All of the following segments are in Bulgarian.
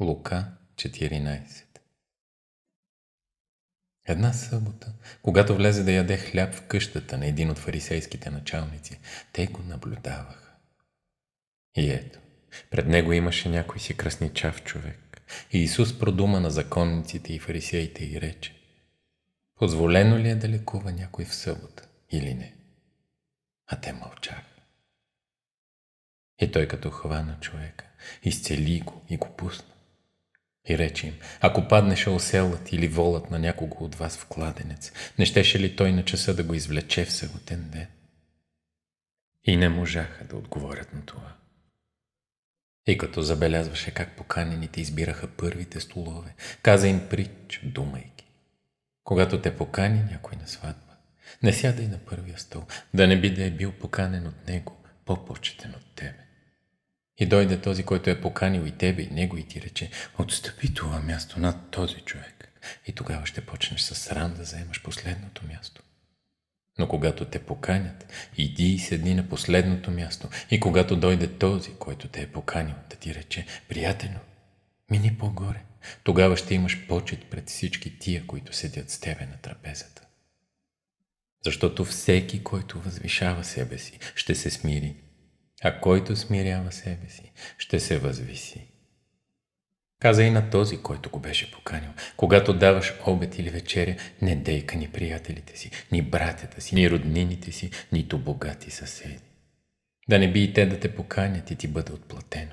Лука 14 Една събота, когато влезе да яде хляб в къщата на един от фарисейските началници, те го наблюдаваха. И ето, пред него имаше някой си красничав човек. И Исус продума на законниците и фарисеите и рече, позволено ли е да лекува някой в събота или не? А те мълчаха. И той като хвана човека, изцели го и го пусна. И рече им, ако паднеше оселът или волът на някого от вас в кладенец, не щеше ли той на часа да го извлече в съботен ден? И не можаха да отговорят на това. И като забелязваше как поканените избираха първите столове, каза им прич, думайки. Когато те покани някой на сватба, не сядай на първия стол, да не би да е бил поканен от него, по-почетен от тебе. И дойде този, който е поканил и тебе, и него, и ти рече, отстъпи това място над този човек. И тогава ще почнеш с срам да заемаш последното място. Но когато те поканят, иди и седни на последното място. И когато дойде този, който те е поканил, да ти рече, приятелю, мини по-горе. Тогава ще имаш почет пред всички тия, които седят с тебе на трапезата. Защото всеки, който възвишава себе си, ще се смири а който смирява себе си, ще се възвиси. Каза и на този, който го беше поканил. Когато даваш обед или вечеря, не дейка ни приятелите си, ни братята си, ни роднините си, нито богати съседи. Да не би и те да те поканят и ти бъде отплатено.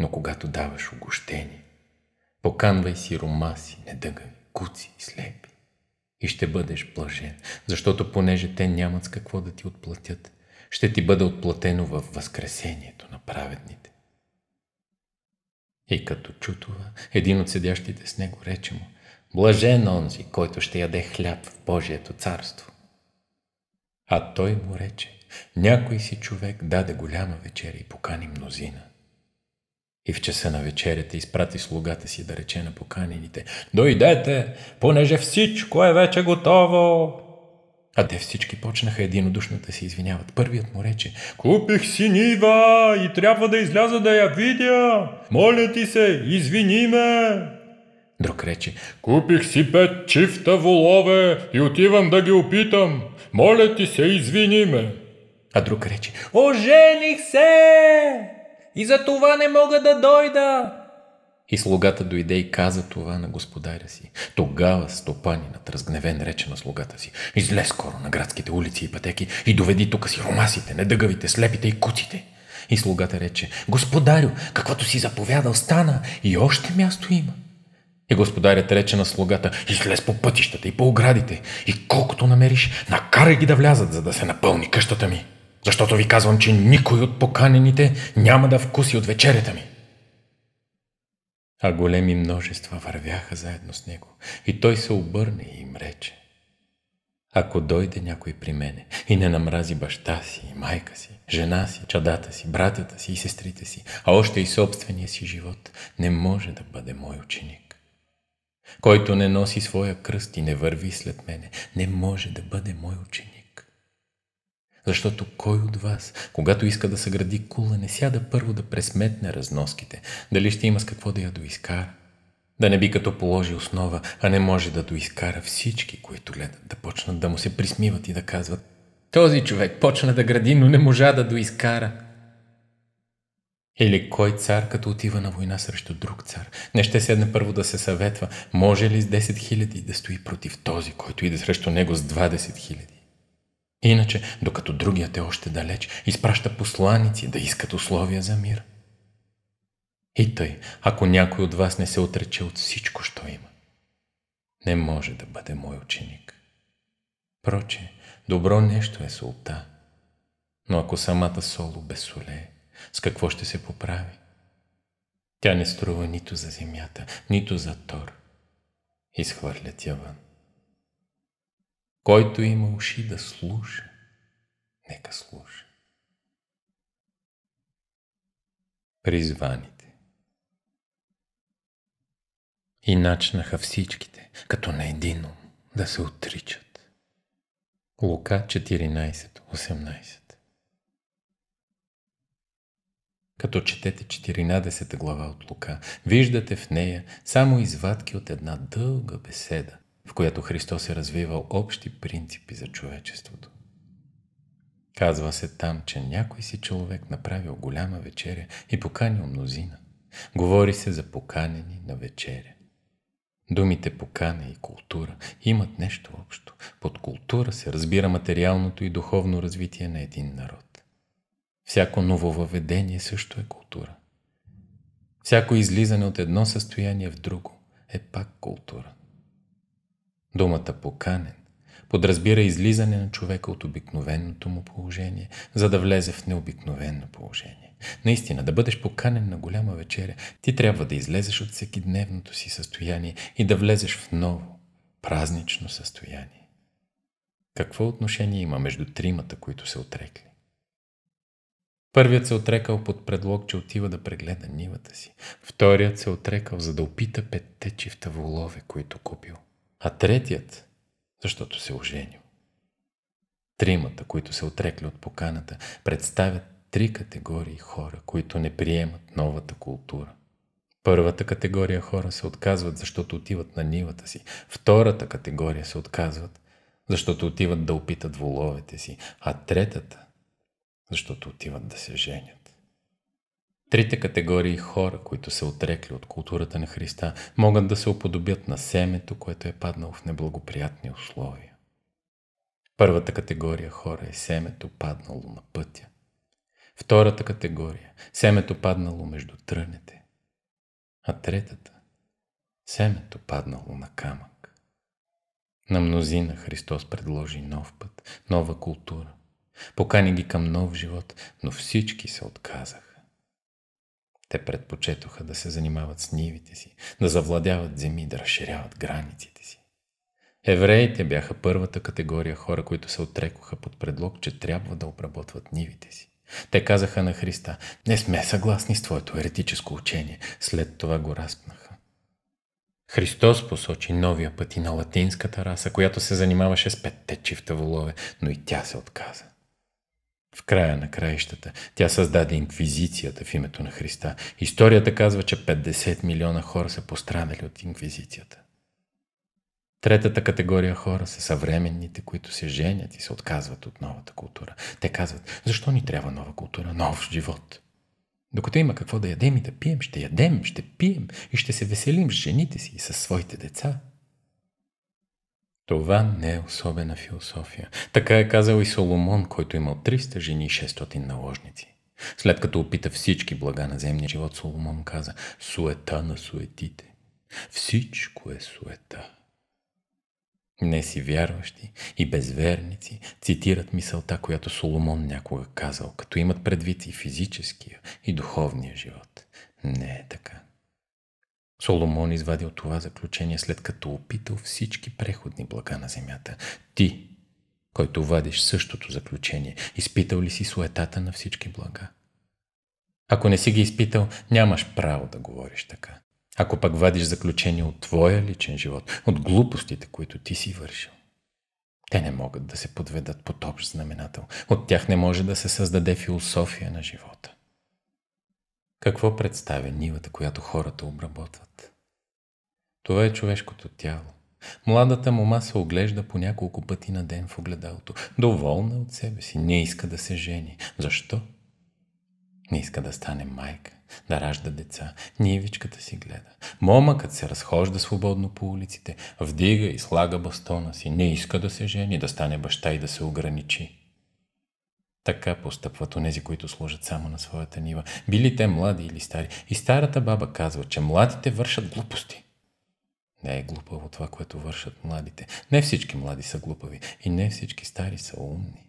Но когато даваш огощение, поканвай си рома си, недъгави, куци и слепи. И ще бъдеш блажен, защото понеже те нямат с какво да ти отплатят, ще ти бъде отплатено във възкресението на праведните. И като чу това, един от седящите с него рече му, Блажен онзи, който ще яде хляб в Божието царство. А той му рече, някой си човек даде голяма вечеря и покани мнозина. И в часа на вечерята изпрати слугата си да рече на поканените, дойдете, понеже всичко е вече готово. А те всички почнаха единодушно да се извиняват. Първият му рече, купих си нива и трябва да изляза да я видя. Моля ти се, извини ме. Друг рече, купих си пет чифта волове и отивам да ги опитам. Моля ти се, извини ме. А друг рече, ожених се и за това не мога да дойда. И слугата дойде и каза това на господаря си. Тогава стопанинът разгневен рече на слугата си. Излез скоро на градските улици и пътеки и доведи тук си ромасите, недъгавите, слепите и куците. И слугата рече, господарю, каквото си заповядал стана и още място има. И господарят рече на слугата, излез по пътищата и по оградите и колкото намериш, накарай ги да влязат, за да се напълни къщата ми. Защото ви казвам, че никой от поканените няма да вкуси от вечерята ми а големи множества вървяха заедно с него. И той се обърне и им рече. Ако дойде някой при мене и не намрази баща си, и майка си, жена си, чадата си, братята си и сестрите си, а още и собствения си живот, не може да бъде мой ученик. Който не носи своя кръст и не върви след мене, не може да бъде мой ученик. Защото кой от вас, когато иска да съгради кула, не сяда първо да пресметне разноските, дали ще има с какво да я доискара? Да не би като положи основа, а не може да доискара всички, които гледат, да почнат да му се присмиват и да казват «Този човек почна да гради, но не можа да доискара. Или кой цар, като отива на война срещу друг цар, не ще седне първо да се съветва, може ли с 10 000 да стои против този, който иде срещу него с 20 000? Иначе, докато другият е още далеч, изпраща посланици да искат условия за мир. И тъй, ако някой от вас не се отрече от всичко, що има, не може да бъде мой ученик. Проче, добро нещо е солта, но ако самата сол обесолее, с какво ще се поправи? Тя не струва нито за земята, нито за тор. Изхвърлят я вън. Който има уши да слуша, нека слуша. Призваните. И начнаха всичките, като на един ум, да се отричат. Лука 14.18 Като четете 14 глава от Лука, виждате в нея само извадки от една дълга беседа, в която Христос е развивал общи принципи за човечеството. Казва се там, че някой си човек направил голяма вечеря и поканил мнозина. Говори се за поканени на вечеря. Думите покана и култура имат нещо общо. Под култура се разбира материалното и духовно развитие на един народ. Всяко нововъведение също е култура. Всяко излизане от едно състояние в друго е пак култура. Думата поканен подразбира излизане на човека от обикновеното му положение, за да влезе в необикновено положение. Наистина, да бъдеш поканен на голяма вечеря, ти трябва да излезеш от всекидневното си състояние и да влезеш в ново, празнично състояние. Какво отношение има между тримата, които се отрекли? Първият се отрекал под предлог, че отива да прегледа нивата си. Вторият се отрекал, за да опита петте чифта волове, които купил а третият, защото се оженил. Тримата, които се отрекли от поканата, представят три категории хора, които не приемат новата култура. Първата категория хора се отказват, защото отиват на нивата си. Втората категория се отказват, защото отиват да опитат воловете си. А третата, защото отиват да се женят. Трите категории хора, които се отрекли от културата на Христа, могат да се уподобят на семето, което е паднало в неблагоприятни условия. Първата категория хора е семето паднало на пътя. Втората категория – семето паднало между трънете. А третата – семето паднало на камък. На мнозина Христос предложи нов път, нова култура. Покани ги към нов живот, но всички се отказаха. Те предпочетоха да се занимават с нивите си, да завладяват земи, да разширяват границите си. Евреите бяха първата категория хора, които се отрекоха под предлог, че трябва да обработват нивите си. Те казаха на Христа, не сме съгласни с твоето еретическо учение. След това го разпнаха. Христос посочи новия път и на латинската раса, която се занимаваше с петте чифта волове, но и тя се отказа. В края на краищата тя създаде инквизицията в името на Христа. Историята казва, че 50 милиона хора са пострадали от инквизицията. Третата категория хора са съвременните, които се женят и се отказват от новата култура. Те казват, защо ни трябва нова култура, нов живот? Докато има какво да ядем и да пием, ще ядем, ще пием и ще се веселим с жените си и с своите деца. Това не е особена философия. Така е казал и Соломон, който е имал 300 жени и 600 наложници. След като опита всички блага на земния живот, Соломон каза «Суета на суетите». Всичко е суета. Не си вярващи, и безверници цитират мисълта, която Соломон някога казал, като имат предвид и физическия, и духовния живот. Не е така. Соломон извадил това заключение след като опитал всички преходни блага на земята. Ти, който вадиш същото заключение, изпитал ли си суетата на всички блага? Ако не си ги изпитал, нямаш право да говориш така. Ако пък вадиш заключение от твоя личен живот, от глупостите, които ти си вършил, те не могат да се подведат под общ знаменател. От тях не може да се създаде философия на живота. Какво представя нивата, която хората обработват? Това е човешкото тяло. Младата мома се оглежда по няколко пъти на ден в огледалото. Доволна от себе си, не иска да се жени. Защо? Не иска да стане майка, да ражда деца. Нивичката си гледа. Момъкът се разхожда свободно по улиците, вдига и слага бастона си. Не иска да се жени, да стане баща и да се ограничи. Така постъпват онези, които служат само на своята нива, били те млади или стари. И старата баба казва, че младите вършат глупости. Не е глупаво това, което вършат младите. Не всички млади са глупави и не всички стари са умни.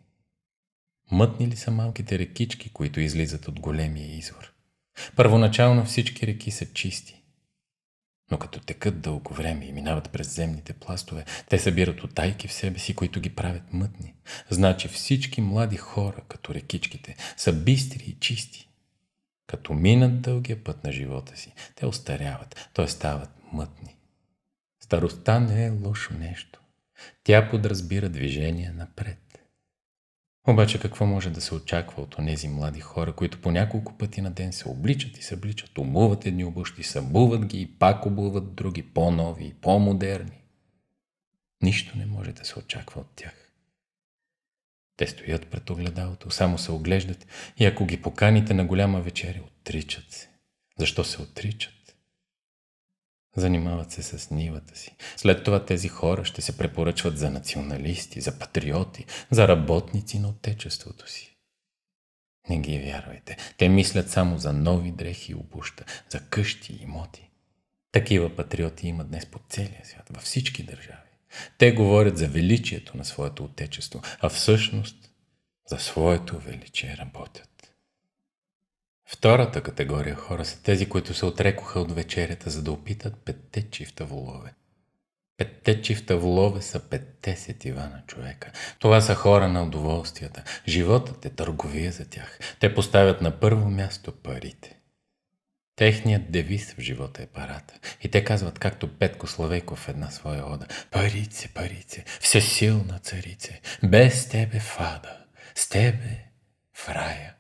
Мътни ли са малките рекички, които излизат от големия извор? Първоначално всички реки са чисти. Но като текат дълго време и минават през земните пластове, те събират отайки в себе си, които ги правят мътни. Значи всички млади хора, като рекичките, са бистри и чисти. Като минат дългия път на живота си, те остаряват, т.е. стават мътни. Старостта не е лошо нещо. Тя подразбира движение напред. Обаче какво може да се очаква от тези млади хора, които по няколко пъти на ден се обличат и се обличат, умуват едни обущи, събуват ги и пак обуват други, по-нови и по-модерни? Нищо не може да се очаква от тях. Те стоят пред огледалото, само се оглеждат и ако ги поканите на голяма вечеря, отричат се. Защо се отричат? Занимават се с нивата си. След това тези хора ще се препоръчват за националисти, за патриоти, за работници на отечеството си. Не ги вярвайте. Те мислят само за нови дрехи и обуща, за къщи и имоти. Такива патриоти има днес по целия свят, във всички държави. Те говорят за величието на своето отечество, а всъщност за своето величие работят. Втората категория хора са тези, които се отрекоха от вечерята, за да опитат петте чифта волове. Петте чифта волове са петте сетива на човека. Това са хора на удоволствията. Животът е търговия за тях. Те поставят на първо място парите. Техният девиз в живота е парата. И те казват, както Петко Славейков в една своя ода. Парице, парице, всесилна царице, без тебе в ада, с тебе в рая.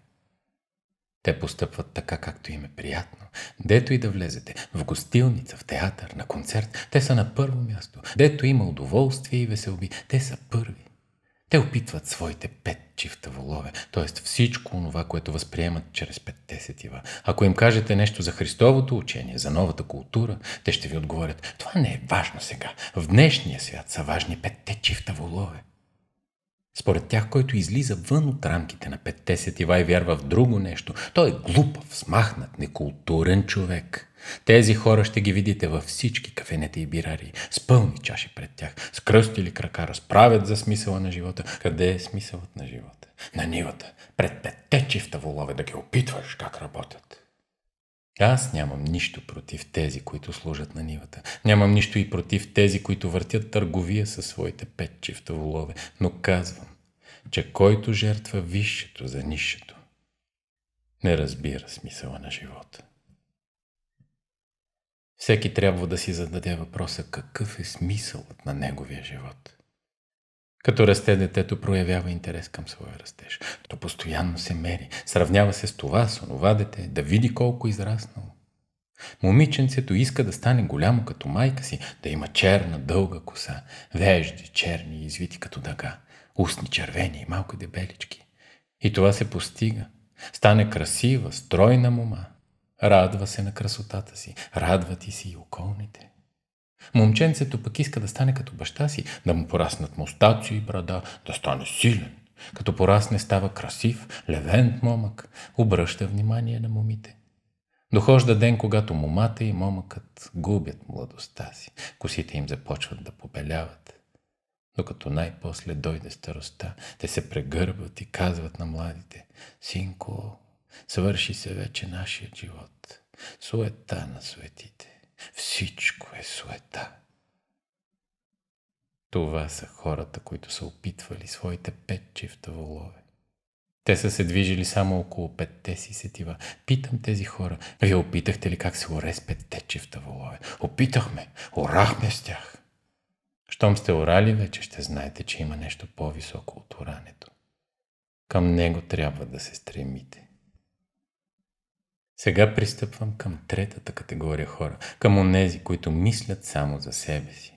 Те постъпват така, както им е приятно. Дето и да влезете, в гостилница, в театър, на концерт, те са на първо място. Дето има удоволствие и веселби, те са първи. Те опитват своите пет чифта волове, т.е. всичко това, което възприемат чрез петте сетива. Ако им кажете нещо за Христовото учение, за новата култура, те ще ви отговорят, това не е важно сега. В днешния свят са важни петте чифта волове. Според тях, който излиза вън от рамките на петте сетива и вярва в друго нещо, той е глупав, смахнат, некултурен човек. Тези хора ще ги видите във всички кафенета и бирари, с пълни чаши пред тях, с кръстили крака, разправят за смисъла на живота. Къде е смисълът на живота? На нивата, пред петте чифта волове да ги опитваш как работят. Аз нямам нищо против тези, които служат на нивата. Нямам нищо и против тези, които въртят търговия със своите пет чифтоволове. Но казвам, че който жертва висшето за нишето, не разбира смисъла на живота. Всеки трябва да си зададе въпроса какъв е смисълът на неговия живот – като расте детето, проявява интерес към своя растеж. То постоянно се мери, сравнява се с това, с онова дете, да види колко е израснало. Момиченцето иска да стане голямо като майка си, да има черна, дълга коса, вежди, черни, извити като дъга, устни червени и малко дебелички. И това се постига. Стане красива, стройна мума. Радва се на красотата си, радват и си и околните. Момченцето пък иска да стане като баща си, да му пораснат мустаци и брада, да стане силен. Като порасне става красив, левент момък, обръща внимание на момите. Дохожда ден, когато момата и момъкът губят младостта си. Косите им започват да побеляват. Докато най-после дойде староста, те се прегърбват и казват на младите «Синко, свърши се вече нашият живот. Суета на суетите». Всичко е суета. Това са хората, които са опитвали своите пет чифта волове. Те са се движили само около петте си сетива. Питам тези хора, вие опитахте ли как се оре с петте чифта волове? Опитахме, орахме с тях. Щом сте орали вече, ще знаете, че има нещо по-високо от орането. Към него трябва да се стремите. Сега пристъпвам към третата категория хора, към онези, които мислят само за себе си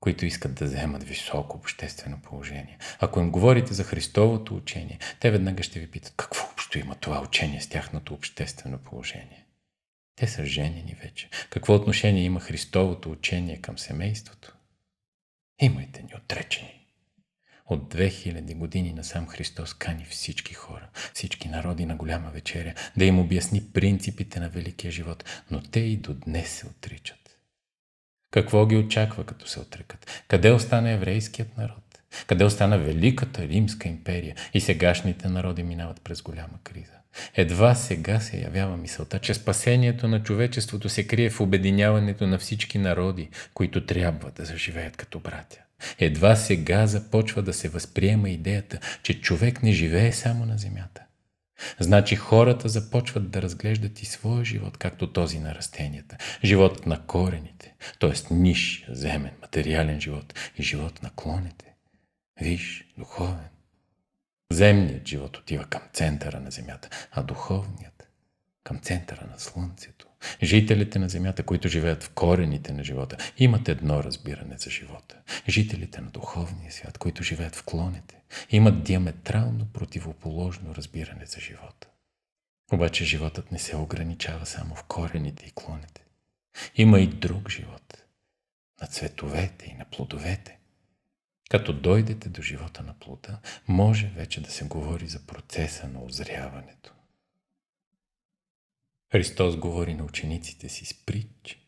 които искат да вземат високо обществено положение. Ако им говорите за Христовото учение, те веднага ще ви питат какво общо има това учение с тяхното обществено положение. Те са женени вече. Какво отношение има Христовото учение към семейството? Имайте ни отречени. От 2000 години насам Христос кани всички хора, всички народи на голяма вечеря, да им обясни принципите на великия живот, но те и до днес се отричат. Какво ги очаква, като се отрекат? Къде остана еврейският народ? Къде остана Великата Римска империя? И сегашните народи минават през голяма криза. Едва сега се явява мисълта, че спасението на човечеството се крие в обединяването на всички народи, които трябва да заживеят като братя. Едва сега започва да се възприема идеята, че човек не живее само на земята. Значи хората започват да разглеждат и своя живот, както този на растенията. Животът на корените, т.е. ниш, земен, материален живот и живот на клоните. Виж, духовен. Земният живот отива към центъра на земята, а духовният към центъра на слънцето. Жителите на земята, които живеят в корените на живота, имат едно разбиране за живота. Жителите на духовния свят, които живеят в клоните, имат диаметрално противоположно разбиране за живота. Обаче животът не се ограничава само в корените и клоните. Има и друг живот. На цветовете и на плодовете. Като дойдете до живота на плода, може вече да се говори за процеса на озряването. Христос говори на учениците си с притчи,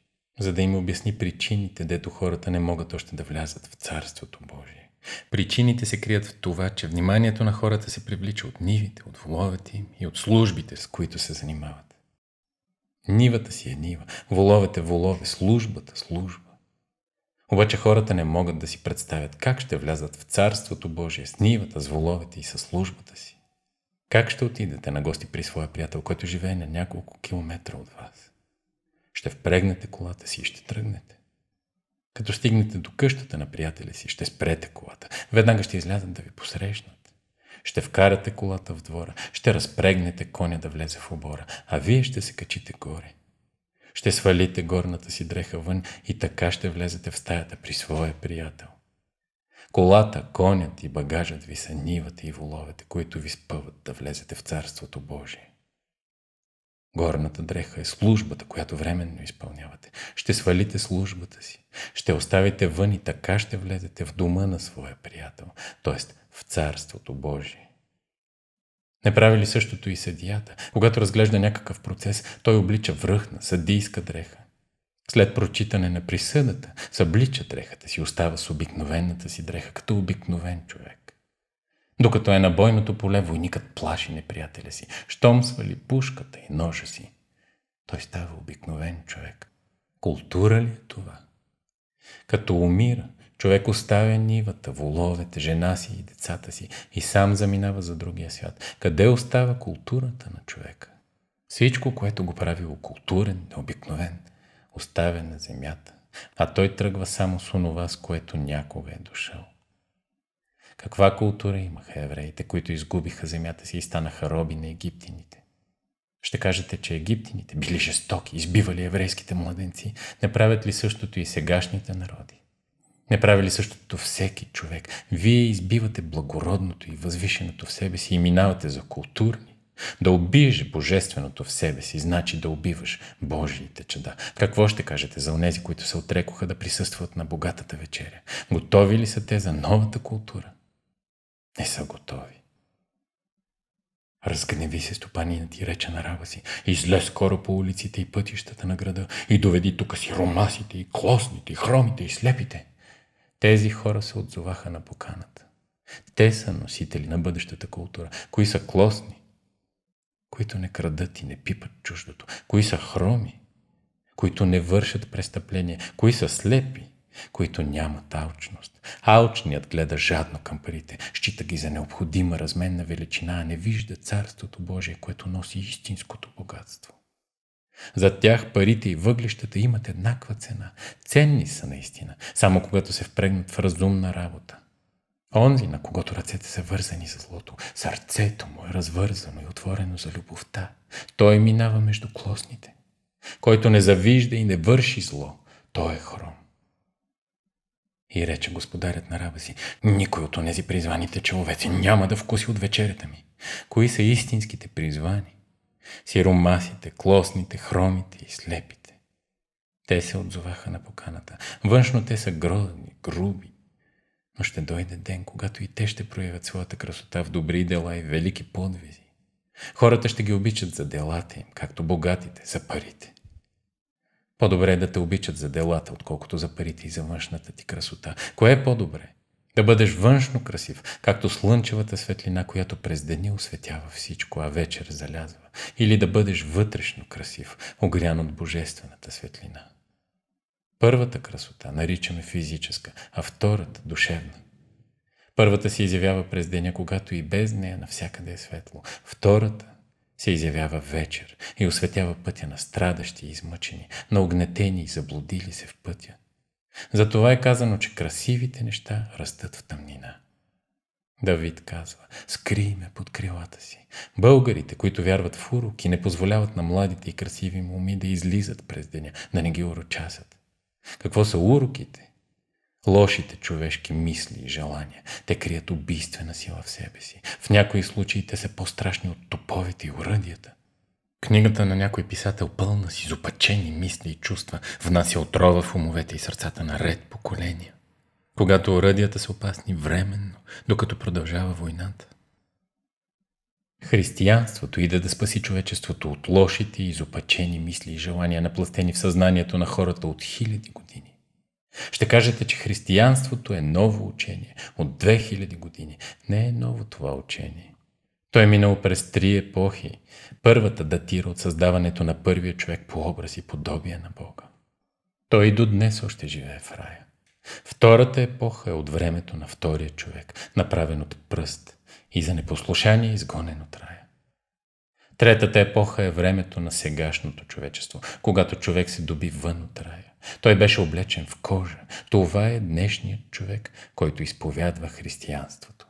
за да им обясни причините, дето хората не могат още да влязат в Царството Божие. Причините се крият в това, че вниманието на хората се привлича от нивите, от воловете им и от службите, с които се занимават. Нивата си е нива, воловете – волове, службата – служба. Обаче хората не могат да си представят как ще влязат в Царството Божие с нивата, с воловете и със службата си. Как ще отидете на гости при своя приятел, който живее на няколко километра от вас? Ще впрегнете колата си и ще тръгнете. Като стигнете до къщата на приятеля си, ще спрете колата. Веднага ще излязат да ви посрещнат. Ще вкарате колата в двора, ще разпрегнете коня да влезе в обора, а вие ще се качите горе. Ще свалите горната си дреха вън и така ще влезете в стаята при своя приятел. Колата, конят и багажът ви са нивата и воловете, които ви спъват да влезете в Царството Божие. Горната дреха е службата, която временно изпълнявате. Ще свалите службата си, ще оставите вън и така ще влезете в дома на своя приятел, т.е. в Царството Божие. Не прави ли същото и съдията? Когато разглежда някакъв процес, той облича връхна, съдийска дреха. След прочитане на присъдата, съблича дрехата си, остава с обикновената си дреха, като обикновен човек. Докато е на бойното поле, войникът плаши неприятеля си. Щом свали пушката и ножа си, той става обикновен човек. Култура ли е това? Като умира, човек оставя нивата, воловете, жена си и децата си и сам заминава за другия свят. Къде остава културата на човека? Всичко, което го прави културен, необикновен – оставя на земята, а той тръгва само с онова, с което някога е дошъл. Каква култура имаха евреите, които изгубиха земята си и станаха роби на египтяните? Ще кажете, че египтяните били жестоки, избивали еврейските младенци. Не правят ли същото и сегашните народи? Не прави ли същото всеки човек? Вие избивате благородното и възвишеното в себе си и минавате за културни, да убиеш божественото в себе си, значи да убиваш Божиите чеда. Какво ще кажете за онези, които се отрекоха да присъстват на богатата вечеря? Готови ли са те за новата култура? Не са готови. Разгневи се стопанина ти рече на раба си, излез скоро по улиците и пътищата на града и доведи тук си ромасите и клосните и хромите и слепите. Тези хора се отзоваха на поканата. Те са носители на бъдещата култура. Кои са клосни? които не крадат и не пипат чуждото, кои са хроми, които не вършат престъпления, кои са слепи, които нямат алчност. Алчният гледа жадно към парите, счита ги за необходима разменна величина, а не вижда Царството Божие, което носи истинското богатство. За тях парите и въглищата имат еднаква цена. Ценни са наистина, само когато се впрегнат в разумна работа. Онзи, на когото ръцете са вързани с злото, сърцето му е развързано и отворено за любовта. Той минава между клосните. Който не завижда и не върши зло, той е хром. И рече господарят на раба си, никой от онези призваните човеци няма да вкуси от вечерята ми. Кои са истинските призвани? Сиромасите, клосните, хромите и слепите. Те се отзоваха на поканата. Външно те са грозни, груби, но ще дойде ден, когато и те ще проявят своята красота в добри дела и велики подвизи. Хората ще ги обичат за делата им, както богатите за парите. По-добре е да те обичат за делата, отколкото за парите и за външната ти красота. Кое е по-добре? Да бъдеш външно красив, както слънчевата светлина, която през деня осветява всичко, а вечер залязва. Или да бъдеш вътрешно красив, огрян от божествената светлина. Първата красота наричаме физическа, а втората – душевна. Първата се изявява през деня, когато и без нея навсякъде е светло. Втората се изявява вечер и осветява пътя на страдащи и измъчени, на огнетени и заблудили се в пътя. Затова е казано, че красивите неща растат в тъмнина. Давид казва, скрий ме под крилата си. Българите, които вярват в урок и не позволяват на младите и красиви моми да излизат през деня, да не ги урочасят. Какво са уроките? Лошите човешки мисли и желания. Те крият убийствена сила в себе си. В някои случаи те са по-страшни от топовете и уръдията. Книгата на някой писател, пълна с изопачени мисли и чувства, внася отрова в умовете и сърцата на ред поколения. Когато оръдията са опасни временно, докато продължава войната. Християнството иде да спаси човечеството от лошите и изопачени мисли и желания, напластени в съзнанието на хората от хиляди години. Ще кажете, че християнството е ново учение от 2000 години. Не е ново това учение. То е минало през три епохи. Първата датира от създаването на първия човек по образ и подобие на Бога. Той и до днес още живее в рая. Втората епоха е от времето на втория човек, направен от пръст и за непослушание изгонен от рая. Третата епоха е времето на сегашното човечество, когато човек се доби вън от рая. Той беше облечен в кожа. Това е днешният човек, който изповядва християнството.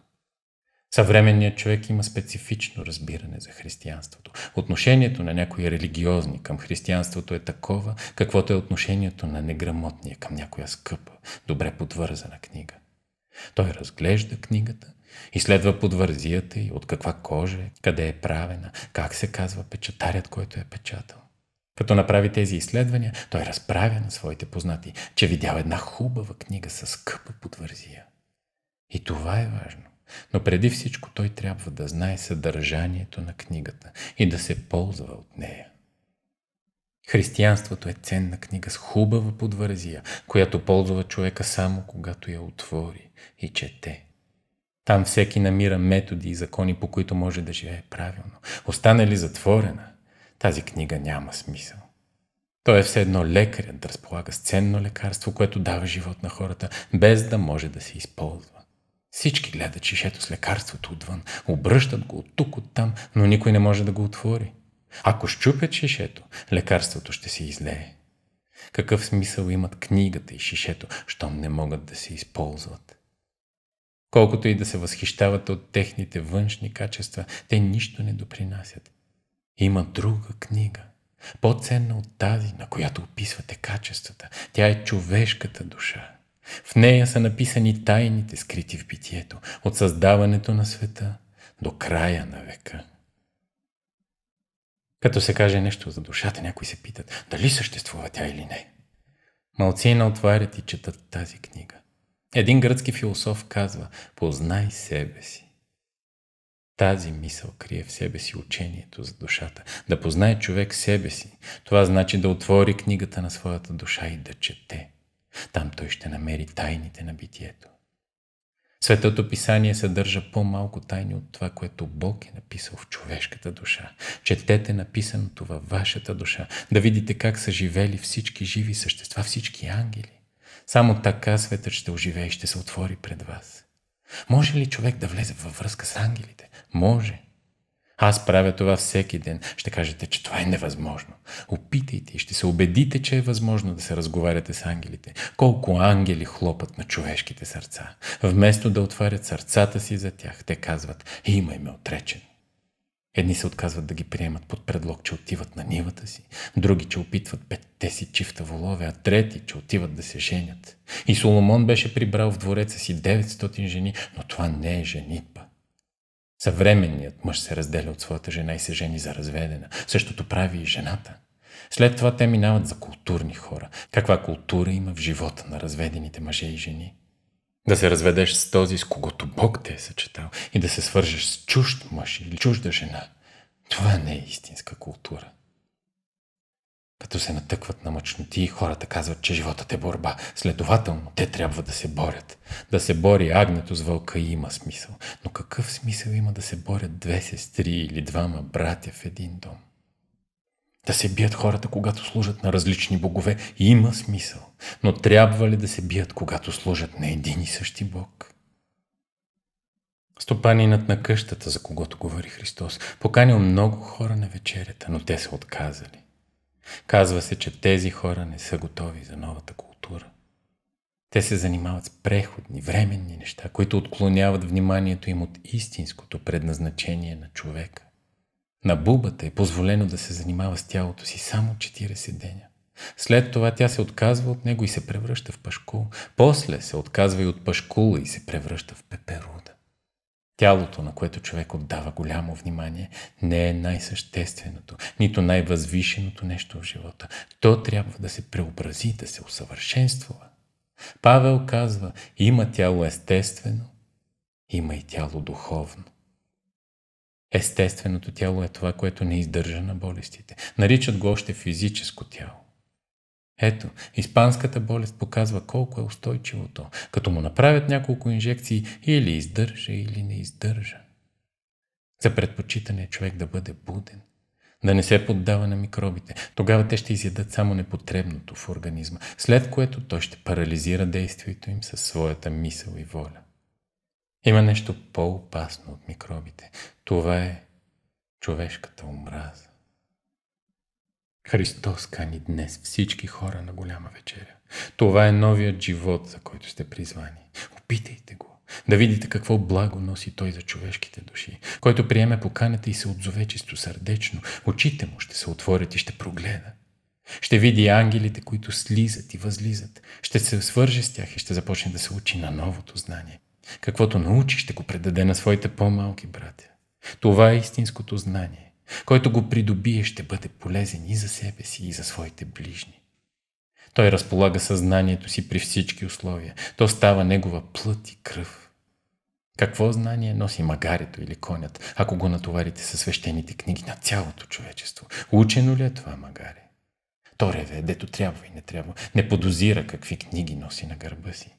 Съвременният човек има специфично разбиране за християнството. Отношението на някои религиозни към християнството е такова, каквото е отношението на неграмотния към някоя скъпа, добре подвързана книга. Той разглежда книгата Изследва подвързията й, от каква кожа е, къде е правена, как се казва печатарят, който е печатал. Като направи тези изследвания, той разправя на своите познати, че видял една хубава книга с скъпа подвързия. И това е важно. Но преди всичко той трябва да знае съдържанието на книгата и да се ползва от нея. Християнството е ценна книга с хубава подвързия, която ползва човека само когато я отвори и чете. Там всеки намира методи и закони, по които може да живее правилно. Остане ли затворена, тази книга няма смисъл. Той е все едно лекарят да разполага с ценно лекарство, което дава живот на хората, без да може да се използва. Всички гледат шишето с лекарството отвън, обръщат го от тук, от там, но никой не може да го отвори. Ако щупят шишето, лекарството ще се излее. Какъв смисъл имат книгата и шишето, щом не могат да се използват? колкото и да се възхищавате от техните външни качества, те нищо не допринасят. Има друга книга, по-ценна от тази, на която описвате качествата. Тя е човешката душа. В нея са написани тайните, скрити в битието, от създаването на света до края на века. Като се каже нещо за душата, някои се питат дали съществува тя или не. Малцина отварят и четат тази книга. Един гръцки философ казва «Познай себе си». Тази мисъл крие в себе си учението за душата. Да познае човек себе си, това значи да отвори книгата на своята душа и да чете. Там той ще намери тайните на битието. Светото писание съдържа по-малко тайни от това, което Бог е написал в човешката душа. Четете написаното във вашата душа, да видите как са живели всички живи същества, всички ангели. Само така светът ще оживее и ще се отвори пред вас. Може ли човек да влезе във връзка с ангелите? Може. Аз правя това всеки ден. Ще кажете, че това е невъзможно. Опитайте и ще се убедите, че е възможно да се разговаряте с ангелите. Колко ангели хлопат на човешките сърца. Вместо да отварят сърцата си за тях, те казват, има им отречено. Едни се отказват да ги приемат под предлог, че отиват на нивата си, други, че опитват петте си чифта волове, а трети, че отиват да се женят. И Соломон беше прибрал в двореца си 900 жени, но това не е женитба. Съвременният мъж се разделя от своята жена и се жени за разведена. Същото прави и жената. След това те минават за културни хора. Каква култура има в живота на разведените мъже и жени? Да се разведеш с този, с когото Бог те е съчетал и да се свържеш с чужд мъж или чужда жена. Това не е истинска култура. Като се натъкват на мъчноти, хората казват, че животът е борба. Следователно, те трябва да се борят. Да се бори агнето с вълка има смисъл. Но какъв смисъл има да се борят две сестри или двама братя в един дом? Да се бият хората, когато служат на различни богове, има смисъл. Но трябва ли да се бият, когато служат на един и същи Бог? Стопанинът на къщата, за когото говори Христос, поканил много хора на вечерята, но те са отказали. Казва се, че тези хора не са готови за новата култура. Те се занимават с преходни, временни неща, които отклоняват вниманието им от истинското предназначение на човека. На бубата е позволено да се занимава с тялото си само 40 деня. След това тя се отказва от него и се превръща в пашкул. После се отказва и от пашкула и се превръща в пеперуда. Тялото, на което човек отдава голямо внимание, не е най-същественото, нито най-възвишеното нещо в живота. То трябва да се преобрази, да се усъвършенствува. Павел казва, има тяло естествено, има и тяло духовно. Естественото тяло е това, което не издържа на болестите. Наричат го още физическо тяло. Ето, испанската болест показва колко е устойчивото, като му направят няколко инжекции или издържа, или не издържа. За предпочитане е човек да бъде буден, да не се поддава на микробите. Тогава те ще изядат само непотребното в организма, след което той ще парализира действието им със своята мисъл и воля. Има нещо по-опасно от микробите. Това е човешката омраза. Христос кани днес всички хора на голяма вечеря. Това е новият живот, за който сте призвани. Опитайте го. Да видите какво благо носи Той за човешките души, който приеме поканата и се отзове чисто сърдечно. Очите му ще се отворят и ще прогледа. Ще види ангелите, които слизат и възлизат. Ще се свърже с тях и ще започне да се учи на новото знание. Каквото научи, ще го предаде на своите по-малки братя. Това е истинското знание. Който го придобие, ще бъде полезен и за себе си, и за своите ближни. Той разполага съзнанието си при всички условия. То става негова плът и кръв. Какво знание носи магарето или конят, ако го натоварите със свещените книги на цялото човечество? Учено ли е това магаре? То реве, дето трябва и не трябва. Не подозира какви книги носи на гърба си.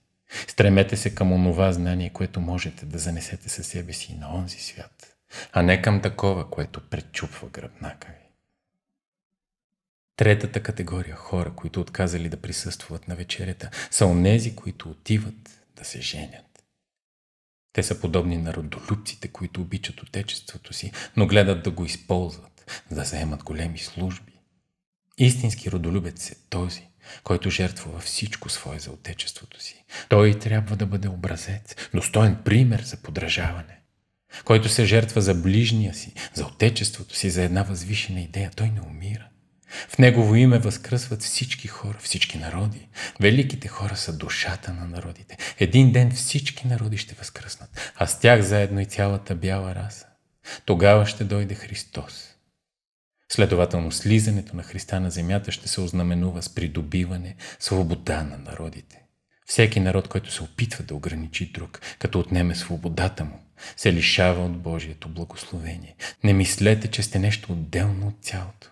Стремете се към онова знание, което можете да занесете със себе си на онзи свят, а не към такова, което пречупва гръбнака ви. Третата категория хора, които отказали да присъстват на вечерята, са онези, които отиват да се женят. Те са подобни на родолюбците, които обичат отечеството си, но гледат да го използват, да заемат големи служби. Истински родолюбец е този, който жертвува всичко свое за отечеството си той трябва да бъде образец, достоен пример за подражаване. Който се жертва за ближния си, за отечеството си, за една възвишена идея, той не умира. В Негово име възкръсват всички хора, всички народи. Великите хора са душата на народите. Един ден всички народи ще възкръснат, а с тях заедно и цялата бяла раса. Тогава ще дойде Христос. Следователно, слизането на Христа на земята ще се ознаменува с придобиване свобода на народите. Всеки народ, който се опитва да ограничи друг, като отнеме свободата му, се лишава от Божието благословение. Не мислете, че сте нещо отделно от цялото.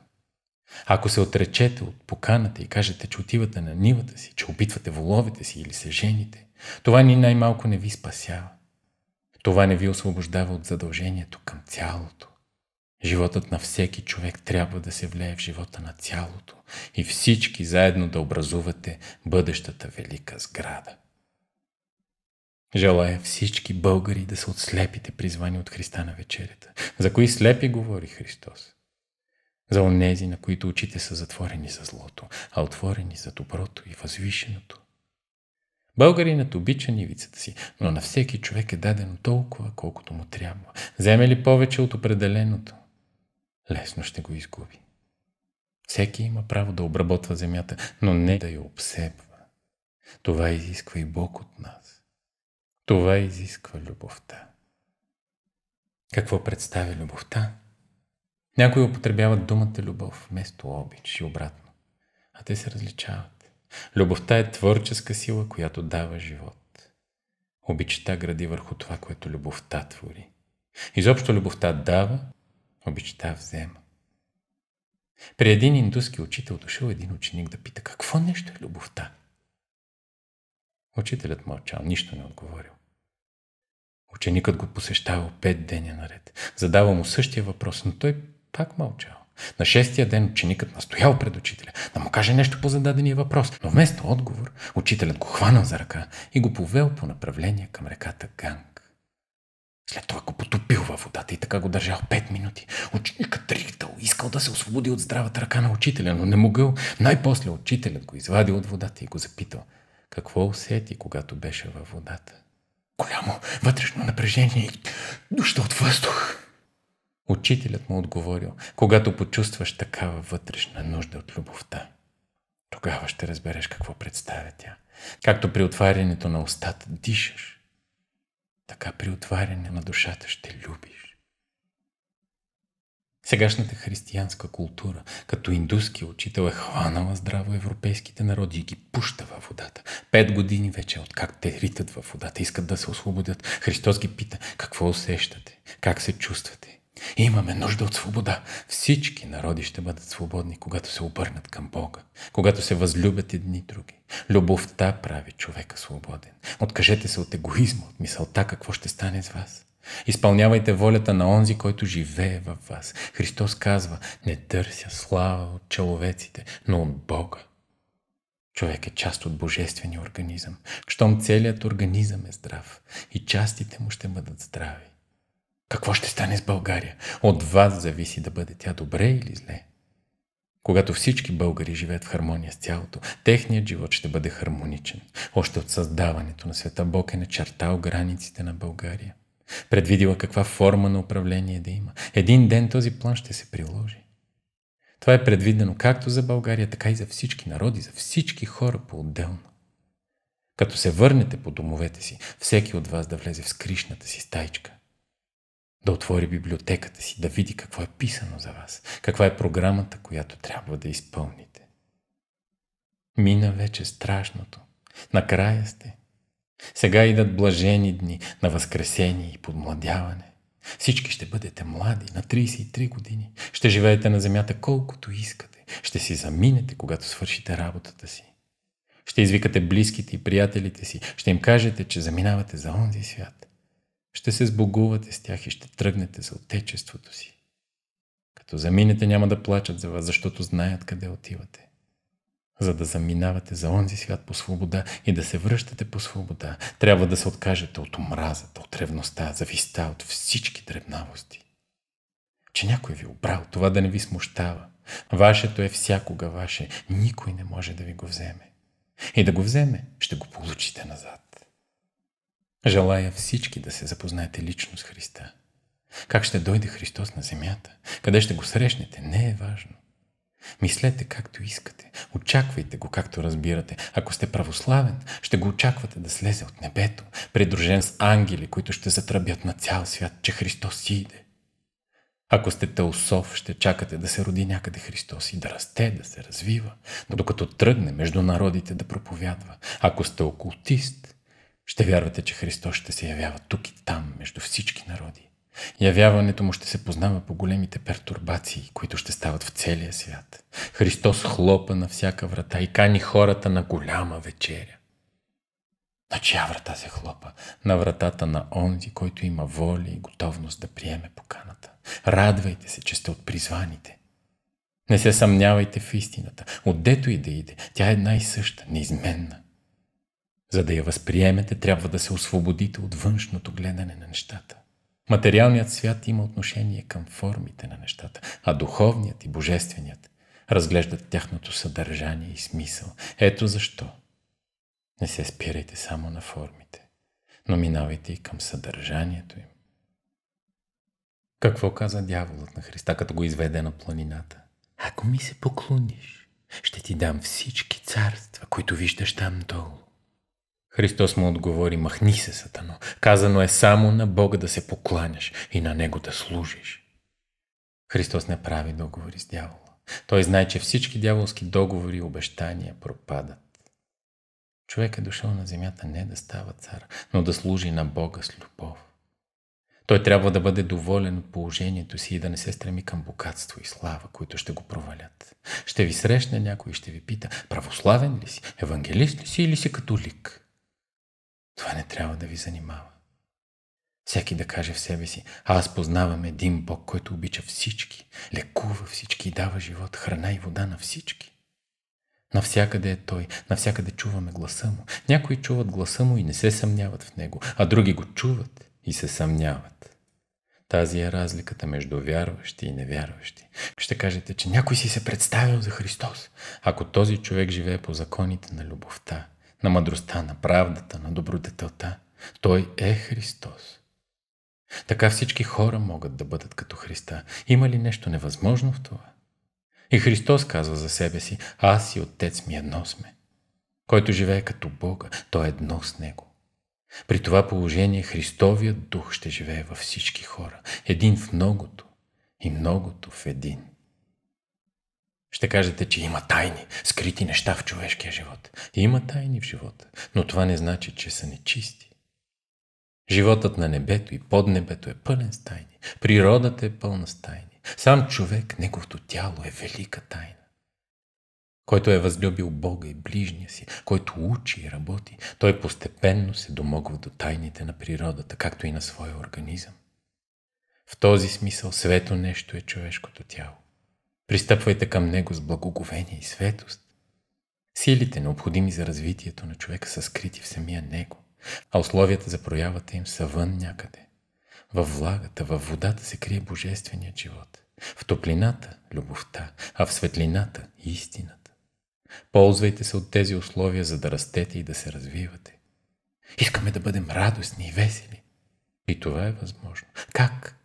Ако се отречете от поканата и кажете, че отивате на нивата си, че опитвате воловете си или се жените, това ни най-малко не ви спасява. Това не ви освобождава от задължението към цялото. Животът на всеки човек трябва да се влее в живота на цялото и всички заедно да образувате бъдещата велика сграда. Желая всички българи да са отслепите призвани от Христа на вечерята. За кои слепи говори Христос? За онези, на които очите са затворени за злото, а отворени за доброто и възвишеното. Българинът обича нивицата си, но на всеки човек е дадено толкова, колкото му трябва. Вземе ли повече от определеното? лесно ще го изгуби. Всеки има право да обработва земята, но не да я обсебва. Това изисква и Бог от нас. Това изисква любовта. Какво представя любовта? Някои употребяват думата любов вместо обич и обратно, а те се различават. Любовта е творческа сила, която дава живот. Обичта гради върху това, което любовта твори. Изобщо любовта дава, обичта взема. При един индуски учител дошъл един ученик да пита какво нещо е любовта. Учителят мълчал, нищо не е отговорил. Ученикът го посещавал пет деня наред. Задава му същия въпрос, но той пак мълчал. На шестия ден ученикът настоял пред учителя да му каже нещо по зададения въпрос, но вместо отговор учителят го хванал за ръка и го повел по направление към реката Ганг. След това го потопил във водата и така го държал 5 минути. Ученикът ригдал, искал да се освободи от здравата ръка на учителя, но не могъл. Най-после учителят го извади от водата и го запитал. Какво усети, когато беше във водата? Голямо вътрешно напрежение и дуща от въздух. Учителят му отговорил, когато почувстваш такава вътрешна нужда от любовта, тогава ще разбереш какво представя тя. Както при отварянето на устата дишаш, така при отваряне на душата ще любиш. Сегашната християнска култура, като индуски учител е хванала здраво европейските народи и ги пуща във водата. Пет години вече, откак те ритат във водата, искат да се освободят. Христос ги пита, какво усещате, как се чувствате. Имаме нужда от свобода. Всички народи ще бъдат свободни, когато се обърнат към Бога, когато се възлюбят едни други. Любовта прави човека свободен. Откажете се от егоизма, от мисълта какво ще стане с вас. Изпълнявайте волята на онзи, който живее в вас. Христос казва, не търся слава от човеците, но от Бога. Човек е част от божествения организъм, щом целият организъм е здрав и частите му ще бъдат здрави. Какво ще стане с България? От вас зависи да бъде тя добре или зле. Когато всички българи живеят в хармония с цялото, техният живот ще бъде хармоничен. Още от създаването на света Бог е начертал границите на България. Предвидила каква форма на управление да има. Един ден този план ще се приложи. Това е предвидено както за България, така и за всички народи, за всички хора по-отделно. Като се върнете по домовете си, всеки от вас да влезе в скришната си стайчка да отвори библиотеката си, да види какво е писано за вас, каква е програмата, която трябва да изпълните. Мина вече страшното. Накрая сте. Сега идат блажени дни на възкресение и подмладяване. Всички ще бъдете млади, на 33 години. Ще живеете на земята колкото искате. Ще си заминете, когато свършите работата си. Ще извикате близките и приятелите си. Ще им кажете, че заминавате за онзи свят ще се сбогувате с тях и ще тръгнете за отечеството си. Като заминете, няма да плачат за вас, защото знаят къде отивате. За да заминавате за онзи свят по свобода и да се връщате по свобода, трябва да се откажете от омразата, от ревността, зависта, от всички дребнавости. Че някой ви е обрал, това да не ви смущава. Вашето е всякога ваше, никой не може да ви го вземе. И да го вземе, ще го получите назад. Желая всички да се запознаете лично с Христа. Как ще дойде Христос на земята? Къде ще го срещнете? Не е важно. Мислете както искате. Очаквайте го както разбирате. Ако сте православен, ще го очаквате да слезе от небето, придружен с ангели, които ще затръбят на цял свят, че Христос си иде. Ако сте теософ, ще чакате да се роди някъде Христос и да расте, да се развива, докато тръгне между народите да проповядва. Ако сте окултист, ще вярвате, че Христос ще се явява тук и там, между всички народи. Явяването му ще се познава по големите пертурбации, които ще стават в целия свят. Христос хлопа на всяка врата и кани хората на голяма вечеря. На чия врата се хлопа? На вратата на онзи, който има воля и готовност да приеме поканата. Радвайте се, че сте от призваните. Не се съмнявайте в истината. Отдето и да иде, тя е една и съща, неизменна. За да я възприемете, трябва да се освободите от външното гледане на нещата. Материалният свят има отношение към формите на нещата, а духовният и божественият разглеждат тяхното съдържание и смисъл. Ето защо не се спирайте само на формите, но минавайте и към съдържанието им. Какво каза дяволът на Христа, като го изведе на планината? Ако ми се поклониш, ще ти дам всички царства, които виждаш там долу. Христос му отговори, махни се, сатано. Казано е само на Бога да се покланяш и на Него да служиш. Христос не прави договори с дявола. Той знае, че всички дяволски договори и обещания пропадат. Човек е дошъл на земята не да става цар, но да служи на Бога с любов. Той трябва да бъде доволен от положението си и да не се стреми към богатство и слава, които ще го провалят. Ще ви срещне някой и ще ви пита, православен ли си, евангелист ли си или си католик? Това не трябва да ви занимава. Всеки да каже в себе си, аз познавам един Бог, който обича всички, лекува всички и дава живот, храна и вода на всички. Навсякъде е Той, навсякъде чуваме гласа Му. Някои чуват гласа Му и не се съмняват в Него, а други го чуват и се съмняват. Тази е разликата между вярващи и невярващи. Ще кажете, че някой си се представил за Христос. Ако този човек живее по законите на любовта, на мъдростта, на правдата, на добродетелта. Той е Христос. Така всички хора могат да бъдат като Христа. Има ли нещо невъзможно в това? И Христос казва за себе си, аз и Отец ми едно сме. Който живее като Бога, той е едно с Него. При това положение Христовият дух ще живее във всички хора, един в многото и многото в един. Ще кажете, че има тайни, скрити неща в човешкия живот. има тайни в живота, но това не значи, че са нечисти. Животът на небето и под небето е пълен с тайни. Природата е пълна с тайни. Сам човек, неговото тяло е велика тайна. Който е възлюбил Бога и ближния си, който учи и работи, той постепенно се домогва до тайните на природата, както и на своя организъм. В този смисъл свето нещо е човешкото тяло. Пристъпвайте към него с благоговение и светост. Силите, необходими за развитието на човека, са скрити в самия него, а условията за проявата им са вън някъде. Във влагата, във водата се крие божественият живот. В топлината – любовта, а в светлината – истината. Ползвайте се от тези условия, за да растете и да се развивате. Искаме да бъдем радостни и весели. И това е възможно. Как?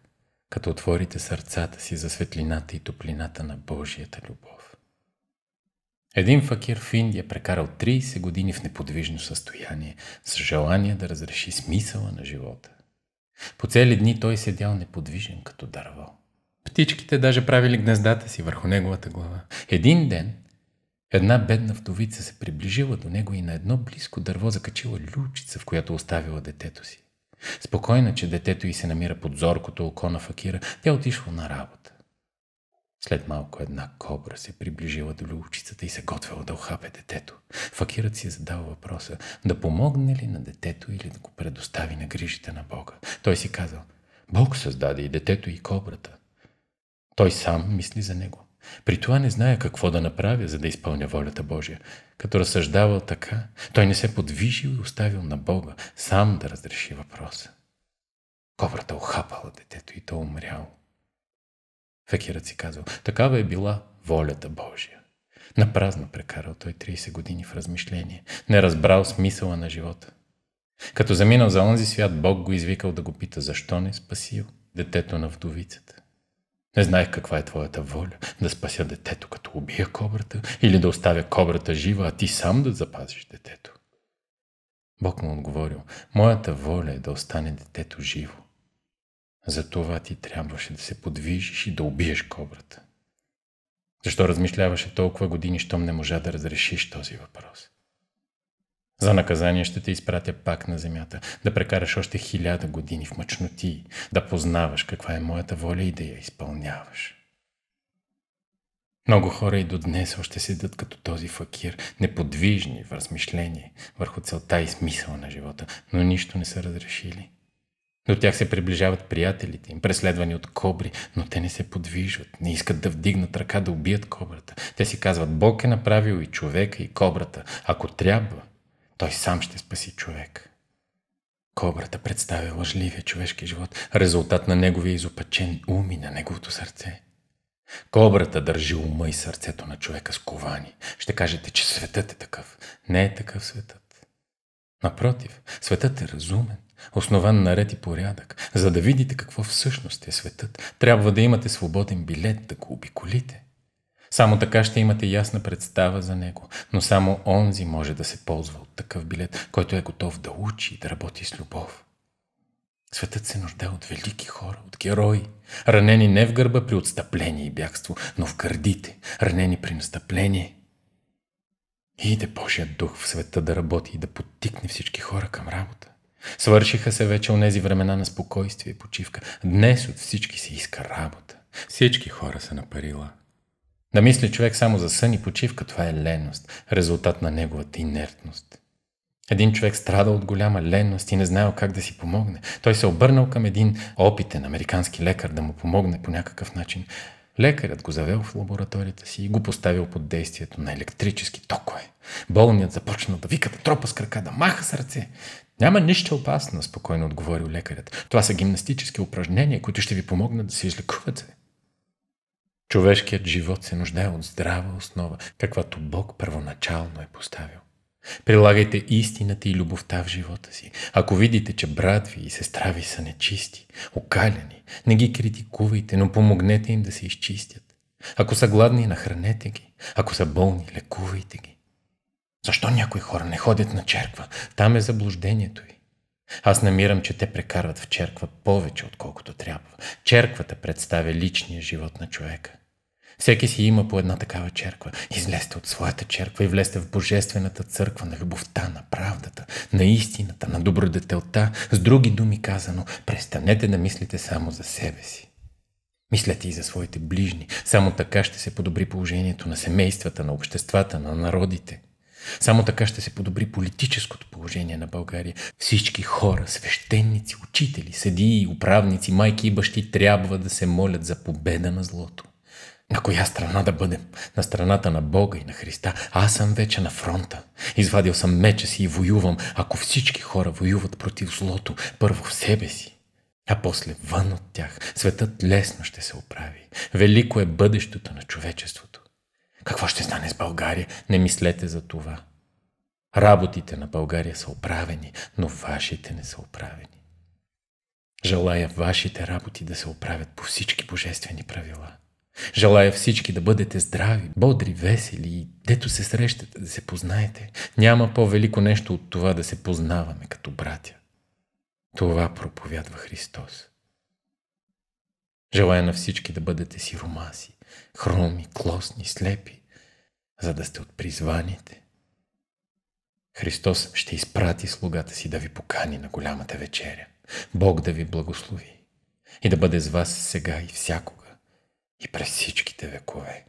като отворите сърцата си за светлината и топлината на Божията любов. Един факир в Индия прекарал 30 години в неподвижно състояние, с желание да разреши смисъла на живота. По цели дни той е седял неподвижен като дърво. Птичките даже правили гнездата си върху неговата глава. Един ден една бедна вдовица се приближила до него и на едно близко дърво закачила лючица, в която оставила детето си. Спокойна, че детето й се намира под зоркото око на факира, тя отишла на работа. След малко една кобра се приближила до люлчицата и се готвила да охапе детето. Факирът си е задал въпроса да помогне ли на детето или да го предостави на грижите на Бога. Той си казал, Бог създаде и детето и кобрата. Той сам мисли за него. При това не зная какво да направя, за да изпълня волята Божия. Като разсъждавал така, той не се подвижил и оставил на Бога сам да разреши въпроса. Кобрата охапала детето и то умряло. Фекирът си казал, такава е била волята Божия. Напразно прекарал той 30 години в размишление, не разбрал смисъла на живота. Като заминал за онзи свят, Бог го извикал да го пита, защо не спасил детето на вдовицата. Не знаех каква е твоята воля да спася детето, като убия кобрата или да оставя кобрата жива, а ти сам да запазиш детето. Бог му отговорил, моята воля е да остане детето живо. Затова ти трябваше да се подвижиш и да убиеш кобрата. Защо размишляваше толкова години, щом не можа да разрешиш този въпрос? За наказание ще те изпратя пак на земята, да прекараш още хиляда години в мъчноти, да познаваш каква е моята воля и да я изпълняваш. Много хора и до днес още седят като този факир, неподвижни в размишление върху целта и смисъла на живота, но нищо не са разрешили. До тях се приближават приятелите им, преследвани от кобри, но те не се подвижват, не искат да вдигнат ръка да убият кобрата. Те си казват, Бог е направил и човека, и кобрата. Ако трябва, той сам ще спаси човек. Кобрата представя лъжливия човешки живот, резултат на неговия изопачен ум и на неговото сърце. Кобрата държи ума и сърцето на човека с ковани. Ще кажете, че светът е такъв. Не е такъв светът. Напротив, светът е разумен, основан на ред и порядък. За да видите какво всъщност е светът, трябва да имате свободен билет да го обиколите. Само така ще имате ясна представа за него, но само онзи може да се ползва от такъв билет, който е готов да учи и да работи с любов. Светът се нуждае от велики хора, от герои, ранени не в гърба при отстъпление и бягство, но в гърдите, ранени при настъпление. И иде Божият дух в света да работи и да подтикне всички хора към работа. Свършиха се вече онези времена на спокойствие и почивка. Днес от всички се иска работа. Всички хора са на парила. Да мисли човек само за сън и почивка, това е леност, резултат на неговата инертност. Един човек страда от голяма леност и не знаел как да си помогне. Той се обърнал към един опитен американски лекар да му помогне по някакъв начин. Лекарят го завел в лабораторията си и го поставил под действието на електрически токове. Болният започнал да вика да тропа с крака, да маха с ръце. Няма нищо опасно, спокойно отговорил лекарят. Това са гимнастически упражнения, които ще ви помогнат да се излекувате. Човешкият живот се нуждае от здрава основа, каквато Бог първоначално е поставил. Прилагайте истината и любовта в живота си. Ако видите, че брат ви и сестра ви са нечисти, окаляни, не ги критикувайте, но помогнете им да се изчистят. Ако са гладни, нахранете ги. Ако са болни, лекувайте ги. Защо някои хора не ходят на черква? Там е заблуждението ви. Аз намирам, че те прекарват в черква повече, отколкото трябва. Черквата представя личния живот на човека. Всеки си има по една такава черква. Излезте от своята черква и влезте в божествената църква на любовта, на правдата, на истината, на добродетелта. С други думи казано, престанете да мислите само за себе си. Мислете и за своите ближни. Само така ще се подобри положението на семействата, на обществата, на народите. Само така ще се подобри политическото положение на България. Всички хора, свещеници, учители, съдии, управници, майки и бащи трябва да се молят за победа на злото. На коя страна да бъдем? На страната на Бога и на Христа. Аз съм вече на фронта. Извадил съм меча си и воювам. Ако всички хора воюват против злото, първо в себе си, а после вън от тях, светът лесно ще се оправи. Велико е бъдещето на човечеството. Какво ще стане с България? Не мислете за това. Работите на България са оправени, но вашите не са оправени. Желая вашите работи да се оправят по всички божествени правила – Желая всички да бъдете здрави, бодри, весели и дето се срещате, да се познаете. Няма по-велико нещо от това да се познаваме като братя. Това проповядва Христос. Желая на всички да бъдете сиромаси, хроми, клосни, слепи, за да сте от призваните. Христос ще изпрати слугата си да ви покани на голямата вечеря. Бог да ви благослови и да бъде с вас сега и всяко и през всичките векове.